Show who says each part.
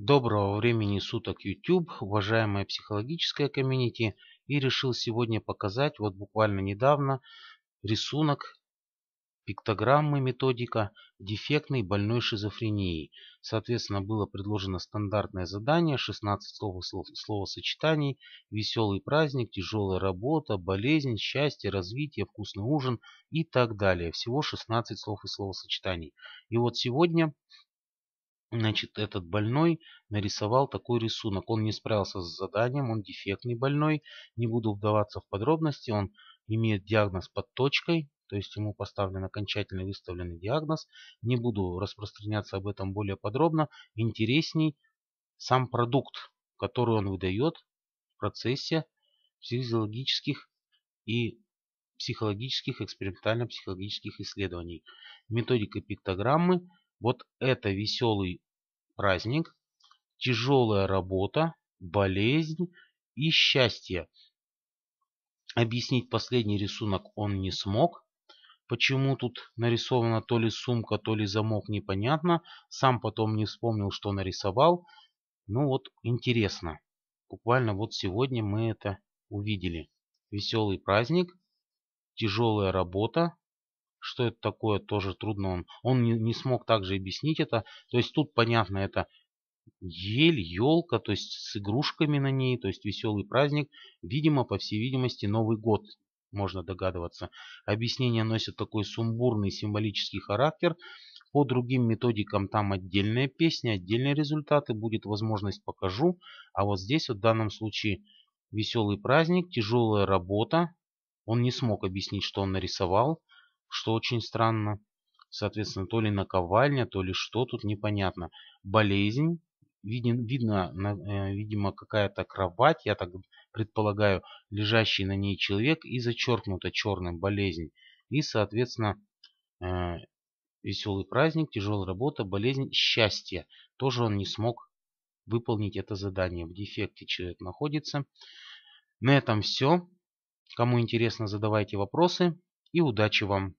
Speaker 1: Доброго времени суток YouTube, уважаемая психологическая комьюнити, и решил сегодня показать, вот буквально недавно, рисунок пиктограммы методика дефектной больной шизофрении. Соответственно, было предложено стандартное задание, 16 слов, слов, словосочетаний, веселый праздник, тяжелая работа, болезнь, счастье, развитие, вкусный ужин и так далее. Всего 16 слов и словосочетаний. И вот сегодня Значит, этот больной нарисовал такой рисунок. Он не справился с заданием, он дефектный больной. Не буду вдаваться в подробности. Он имеет диагноз под точкой, то есть ему поставлен окончательный выставленный диагноз. Не буду распространяться об этом более подробно. Интересней сам продукт, который он выдает в процессе физиологических и психологических, экспериментально-психологических исследований. Методика пиктограммы – вот это веселый праздник, тяжелая работа, болезнь и счастье. Объяснить последний рисунок он не смог. Почему тут нарисована то ли сумка, то ли замок, непонятно. Сам потом не вспомнил, что нарисовал. Ну вот, интересно. Буквально вот сегодня мы это увидели. Веселый праздник, тяжелая работа, что это такое, тоже трудно. Он, он не, не смог также объяснить это. То есть тут понятно, это ель, елка, то есть с игрушками на ней, то есть веселый праздник. Видимо, по всей видимости, Новый год, можно догадываться. Объяснение носит такой сумбурный символический характер. По другим методикам там отдельная песня, отдельные результаты. Будет возможность покажу. А вот здесь вот в данном случае веселый праздник, тяжелая работа. Он не смог объяснить, что он нарисовал что очень странно. Соответственно, то ли наковальня, то ли что тут непонятно. Болезнь. Виден, видно, на, э, видимо, какая-то кровать, я так предполагаю, лежащий на ней человек и зачеркнута черная болезнь. И, соответственно, э, веселый праздник, тяжелая работа, болезнь, счастье. Тоже он не смог выполнить это задание. В дефекте человек находится. На этом все. Кому интересно, задавайте вопросы. И удачи вам!